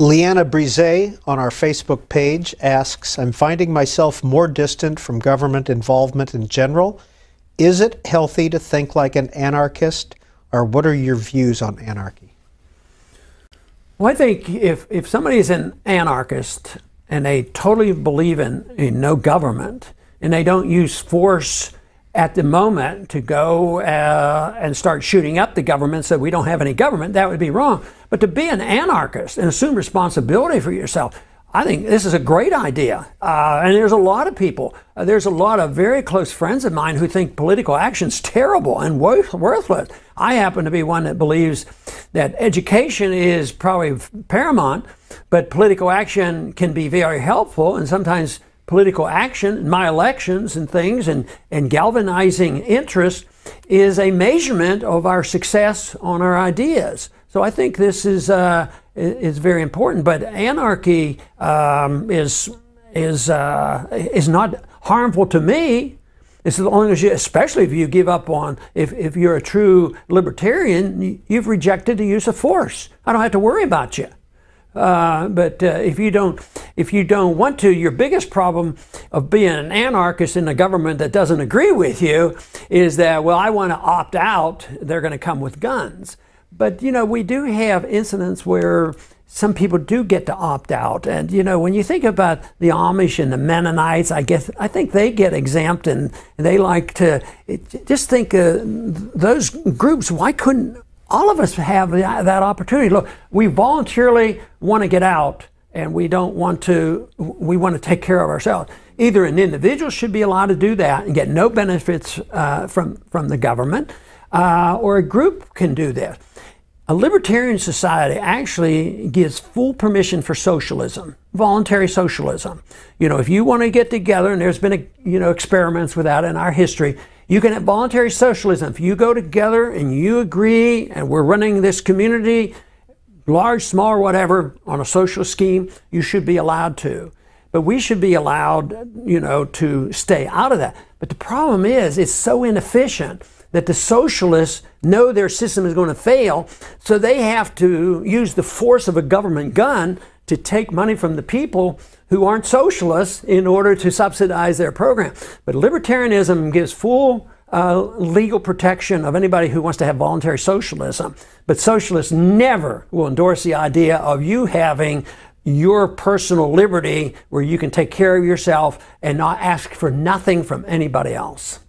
Leanna Brise on our Facebook page asks I'm finding myself more distant from government involvement in general. Is it healthy to think like an anarchist, or what are your views on anarchy? Well, I think if, if somebody is an anarchist and they totally believe in, in no government and they don't use force at the moment to go uh, and start shooting up the government so we don't have any government, that would be wrong. But to be an anarchist and assume responsibility for yourself, I think this is a great idea. Uh, and there's a lot of people, uh, there's a lot of very close friends of mine who think political action is terrible and worthless. I happen to be one that believes that education is probably paramount, but political action can be very helpful and sometimes political action, and my elections and things, and, and galvanizing interest is a measurement of our success on our ideas. So I think this is uh, is very important. But anarchy um, is is uh, is not harmful to me. As long as you, especially if you give up on, if, if you're a true libertarian, you've rejected the use of force. I don't have to worry about you. Uh, but uh, if you don't, if you don't want to, your biggest problem of being an anarchist in a government that doesn't agree with you is that well, I want to opt out. They're going to come with guns. But you know, we do have incidents where some people do get to opt out. And you know, when you think about the Amish and the Mennonites, I guess I think they get exempt, and they like to just think uh, those groups. Why couldn't all of us have that opportunity. Look, we voluntarily want to get out and we don't want to, we want to take care of ourselves. Either an individual should be allowed to do that and get no benefits uh, from, from the government, uh, or a group can do this. A libertarian society actually gives full permission for socialism, voluntary socialism. You know, if you want to get together, and there's been, a, you know, experiments with that in our history, you can have voluntary socialism. If you go together and you agree and we're running this community, large, small, or whatever, on a social scheme, you should be allowed to. But we should be allowed, you know, to stay out of that. But the problem is it's so inefficient that the socialists know their system is going to fail, so they have to use the force of a government gun to take money from the people who aren't socialists in order to subsidize their program. But libertarianism gives full uh, legal protection of anybody who wants to have voluntary socialism. But socialists never will endorse the idea of you having your personal liberty where you can take care of yourself and not ask for nothing from anybody else.